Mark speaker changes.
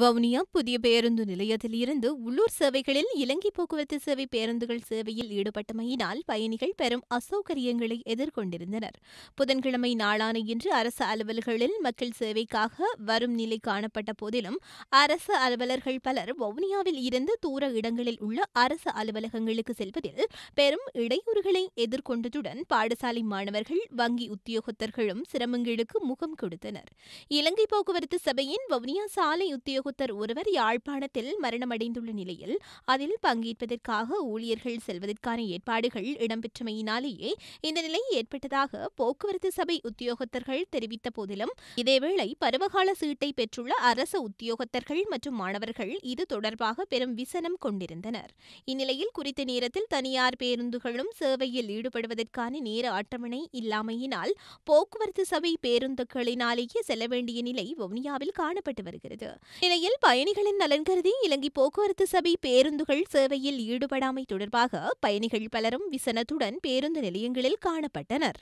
Speaker 1: வவுனியா புதிய பேருந்து நிலையத்தில் இருந்து உள்ளூர் சேவைகளில் இலங்கை போக்குவரத்து சேவை பேருந்துகள் சேவையில் ஈடுபட்டமையினால் பயணிகள் பெரும் அசௌகரியங்களை எதிர்கொண்டிருந்தனர் புதன்கிழமை நாளான இன்று அரசு அலுவல்களில் மக்கள் சேவைக்காக வரும் நிலை காணப்பட்ட போதிலும் அரசு அலுவலர்கள் பலர் வவுனியாவில் இருந்து தூர இடங்களில் உள்ள அரசு அலுவலகங்களுக்கு செல்வதில் பெரும் இடையூறுகளை எதிர்கொண்டதுடன் பாடசாலை மாணவர்கள் வங்கி உத்தியோகத்தர்களும் சிரமங்களுக்கு முகம் கொடுத்தனர் இலங்கை போக்குவரத்து சபையின் வவுனியா சாலை உத்தியோக உத்தியோகத்தர் ஒருவர் யாழ்ப்பாணத்தில் மரணமடைந்துள்ள நிலையில் அதில் பங்கேற்பதற்காக ஊழியர்கள் செல்வதற்கான ஏற்பாடுகள் இடம்பெற்றமையினாலேயே இந்த நிலை ஏற்பட்டதாக போக்குவரத்து சபை உத்தியோகத்தர்கள் தெரிவித்த போதிலும் இதேவேளை பருவகால சீட்டை பெற்றுள்ள அரச உத்தியோகத்தர்கள் மற்றும் மாணவர்கள் இது தொடர்பாக பெரும் விசனம் கொண்டிருந்தனர் இந்நிலையில் குறித்த நேரத்தில் தனியார் பேருந்துகளும் சேவையில் ஈடுபடுவதற்கான நேர ஆட்டமினை இல்லாமையினால் போக்குவரத்து சபை பேருந்துகளினாலேயே செல்ல வேண்டிய நிலை வவுனியாவில் காணப்பட்டு வருகிறது இந்நிலையில் பயணிகளின் நலன் கருதி இலங்கை போக்குவரத்து சபை பேருந்துகள் சேவையில் ஈடுபடாமை தொடர்பாக பயணிகள் பலரும் விசனத்துடன் பேருந்து நிலையங்களில் காணப்பட்டனர்